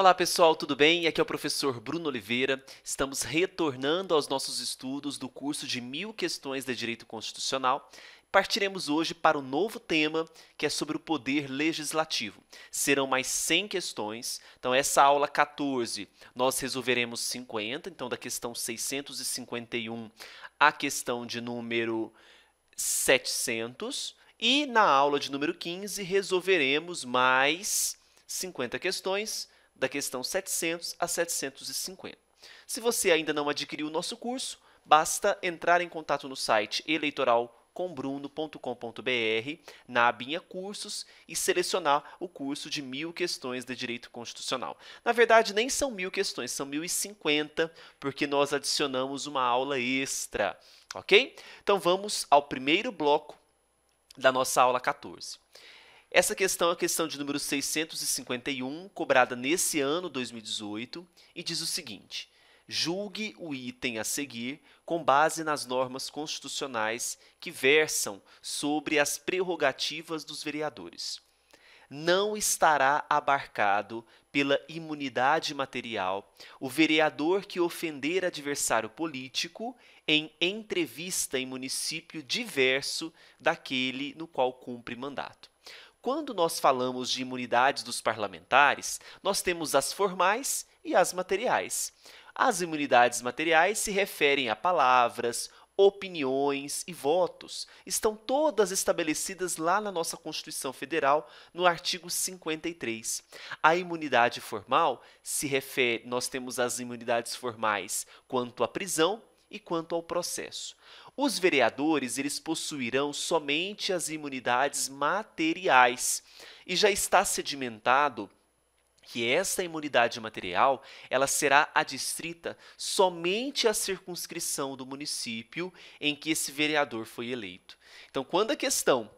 Olá pessoal, tudo bem? Aqui é o professor Bruno Oliveira. Estamos retornando aos nossos estudos do curso de Mil Questões de Direito Constitucional. Partiremos hoje para o um novo tema que é sobre o poder legislativo. Serão mais 100 questões. Então, essa aula 14 nós resolveremos 50. Então, da questão 651 à questão de número 700. E na aula de número 15 resolveremos mais 50 questões da questão 700 a 750. Se você ainda não adquiriu o nosso curso, basta entrar em contato no site eleitoralcombruno.com.br, na abinha Cursos, e selecionar o curso de mil questões de direito constitucional. Na verdade, nem são mil questões, são mil e cinquenta, porque nós adicionamos uma aula extra, ok? Então, vamos ao primeiro bloco da nossa aula 14. Essa questão é a questão de número 651, cobrada nesse ano 2018, e diz o seguinte: julgue o item a seguir com base nas normas constitucionais que versam sobre as prerrogativas dos vereadores. Não estará abarcado pela imunidade material o vereador que ofender adversário político em entrevista em município diverso daquele no qual cumpre mandato. Quando nós falamos de imunidades dos parlamentares, nós temos as formais e as materiais. As imunidades materiais se referem a palavras, opiniões e votos. Estão todas estabelecidas lá na nossa Constituição Federal, no artigo 53. A imunidade formal se refere, nós temos as imunidades formais quanto à prisão e quanto ao processo. Os vereadores, eles possuirão somente as imunidades materiais e já está sedimentado que essa imunidade material ela será adstrita somente à circunscrição do município em que esse vereador foi eleito. Então, quando a questão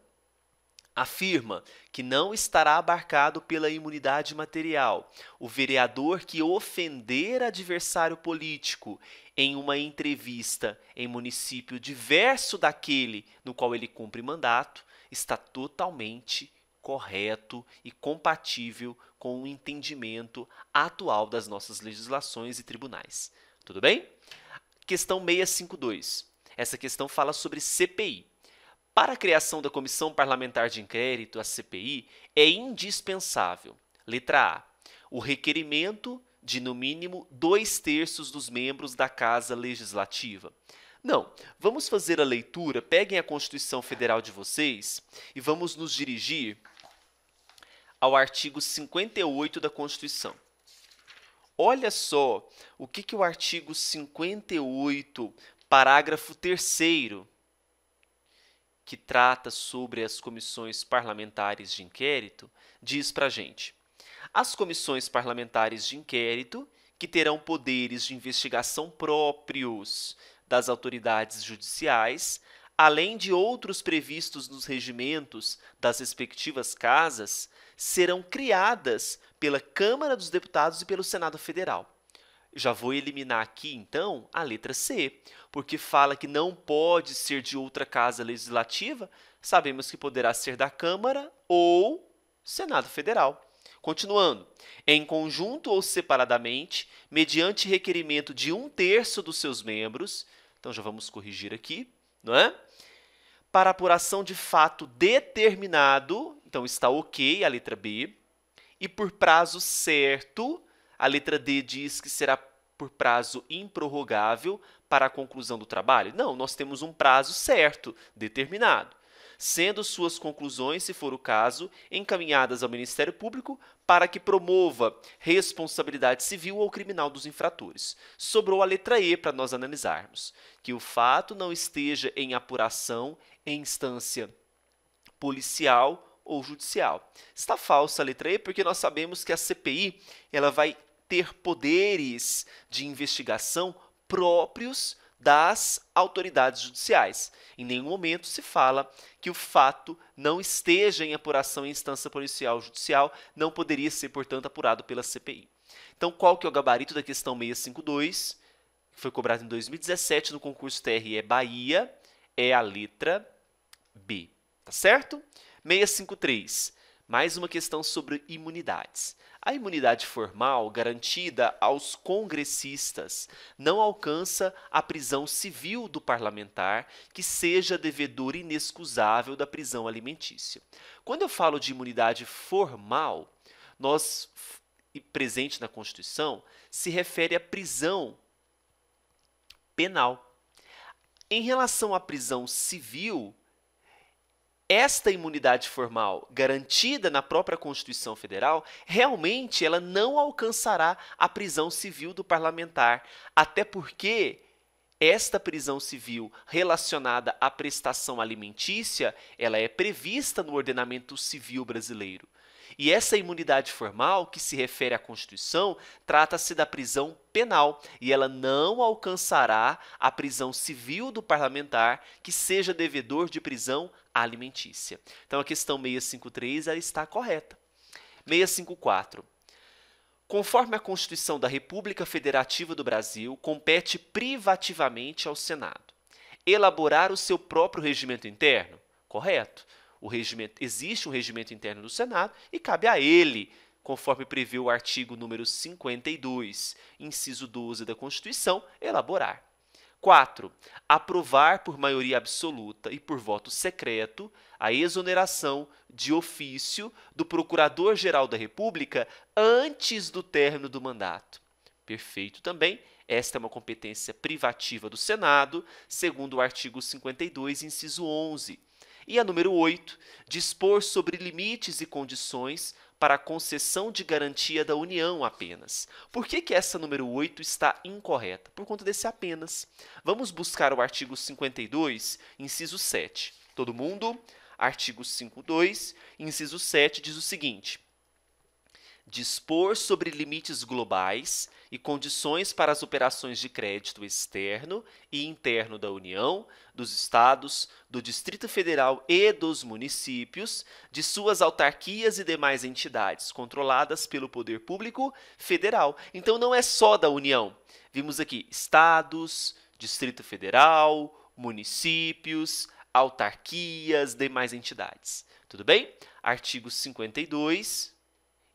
afirma que não estará abarcado pela imunidade material o vereador que ofender adversário político em uma entrevista em município diverso daquele no qual ele cumpre mandato está totalmente correto e compatível com o entendimento atual das nossas legislações e tribunais. Tudo bem? Questão 652. Essa questão fala sobre CPI. Para a criação da Comissão Parlamentar de Inquérito, a CPI, é indispensável, letra A, o requerimento de, no mínimo, dois terços dos membros da Casa Legislativa. Não, vamos fazer a leitura, peguem a Constituição Federal de vocês e vamos nos dirigir ao artigo 58 da Constituição. Olha só o que, que o artigo 58, parágrafo 3 que trata sobre as comissões parlamentares de inquérito, diz para a gente: as comissões parlamentares de inquérito, que terão poderes de investigação próprios das autoridades judiciais, além de outros previstos nos regimentos das respectivas casas, serão criadas pela Câmara dos Deputados e pelo Senado Federal já vou eliminar aqui, então, a letra C, porque fala que não pode ser de outra casa legislativa, sabemos que poderá ser da Câmara ou Senado Federal. Continuando, em conjunto ou separadamente, mediante requerimento de um terço dos seus membros, então já vamos corrigir aqui, não é? Para apuração de fato determinado, então está ok a letra B, e por prazo certo, a letra D diz que será por prazo improrrogável para a conclusão do trabalho? Não, nós temos um prazo certo, determinado, sendo suas conclusões, se for o caso, encaminhadas ao Ministério Público para que promova responsabilidade civil ou criminal dos infratores. Sobrou a letra E para nós analisarmos, que o fato não esteja em apuração em instância policial ou judicial. Está falsa a letra E porque nós sabemos que a CPI ela vai ter poderes de investigação próprios das autoridades judiciais. Em nenhum momento se fala que o fato não esteja em apuração em instância policial ou judicial, não poderia ser, portanto, apurado pela CPI. Então, qual que é o gabarito da questão 652, que foi cobrado em 2017 no concurso TRE Bahia? É a letra B, tá certo? 653. Mais uma questão sobre imunidades. A imunidade formal garantida aos congressistas não alcança a prisão civil do parlamentar que seja devedor inexcusável da prisão alimentícia. Quando eu falo de imunidade formal, nós presente na Constituição se refere à prisão penal. Em relação à prisão civil, esta imunidade formal garantida na própria Constituição Federal, realmente ela não alcançará a prisão civil do parlamentar, até porque esta prisão civil relacionada à prestação alimentícia, ela é prevista no ordenamento civil brasileiro. E essa imunidade formal, que se refere à Constituição, trata-se da prisão penal e ela não alcançará a prisão civil do parlamentar que seja devedor de prisão alimentícia. Então a questão 653 ela está correta. 654. Conforme a Constituição da República Federativa do Brasil, compete privativamente ao Senado elaborar o seu próprio regimento interno? Correto o regimento, existe um regimento interno do Senado e cabe a ele, conforme prevê o artigo número 52, inciso 12 da Constituição, elaborar. 4. Aprovar por maioria absoluta e por voto secreto a exoneração de ofício do Procurador-Geral da República antes do término do mandato. Perfeito também. Esta é uma competência privativa do Senado, segundo o artigo 52, inciso 11. E a número 8, dispor sobre limites e condições para a concessão de garantia da União apenas. Por que, que essa número 8 está incorreta? Por conta desse apenas. Vamos buscar o artigo 52, inciso 7. Todo mundo? Artigo 52, inciso 7 diz o seguinte: dispor sobre limites globais e condições para as operações de crédito externo e interno da União, dos Estados, do Distrito Federal e dos municípios, de suas autarquias e demais entidades controladas pelo poder público federal. Então não é só da União. Vimos aqui estados, Distrito Federal, municípios, autarquias, demais entidades. Tudo bem? Artigo 52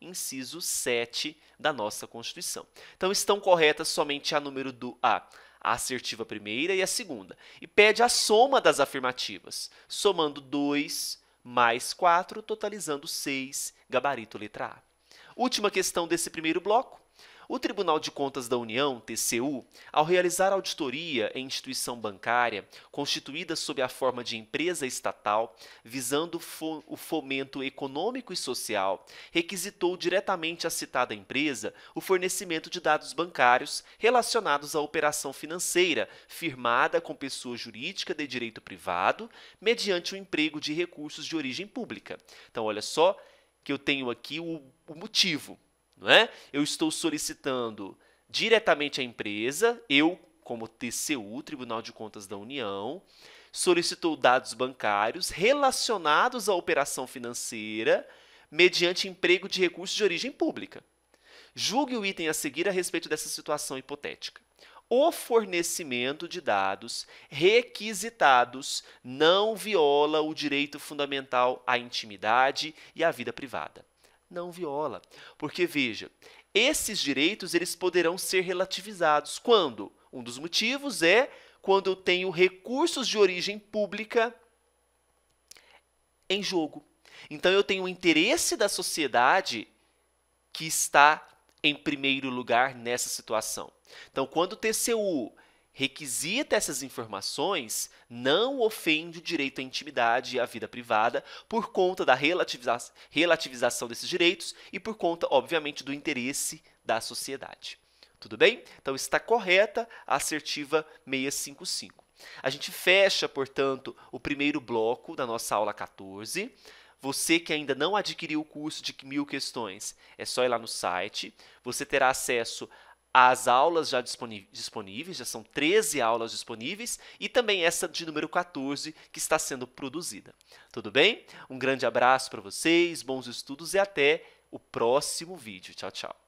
inciso 7 da nossa Constituição. Então estão corretas somente a número do A, a assertiva primeira e a segunda. E pede a soma das afirmativas, somando 2 mais 4, totalizando 6, gabarito letra A. Última questão desse primeiro bloco, o Tribunal de Contas da União, TCU, ao realizar auditoria em instituição bancária constituída sob a forma de empresa estatal, visando o fomento econômico e social, requisitou diretamente à citada empresa o fornecimento de dados bancários relacionados à operação financeira firmada com pessoa jurídica de direito privado, mediante o emprego de recursos de origem pública. Então, olha só que eu tenho aqui o, o motivo não é? Eu estou solicitando diretamente à empresa, eu como TCU, Tribunal de Contas da União, solicitou dados bancários relacionados à operação financeira mediante emprego de recursos de origem pública. Julgue o item a seguir a respeito dessa situação hipotética. O fornecimento de dados requisitados não viola o direito fundamental à intimidade e à vida privada não viola. Porque veja, esses direitos eles poderão ser relativizados quando um dos motivos é quando eu tenho recursos de origem pública em jogo. Então eu tenho o interesse da sociedade que está em primeiro lugar nessa situação. Então quando o TCU requisita essas informações não ofende o direito à intimidade e à vida privada por conta da relativiza relativização desses direitos e por conta, obviamente, do interesse da sociedade. Tudo bem? Então está correta a assertiva 655. A gente fecha, portanto, o primeiro bloco da nossa aula 14. Você que ainda não adquiriu o curso de mil questões, é só ir lá no site. Você terá acesso as aulas já disponíveis, já são 13 aulas disponíveis, e também essa de número 14 que está sendo produzida. Tudo bem? Um grande abraço para vocês, bons estudos e até o próximo vídeo. Tchau, tchau.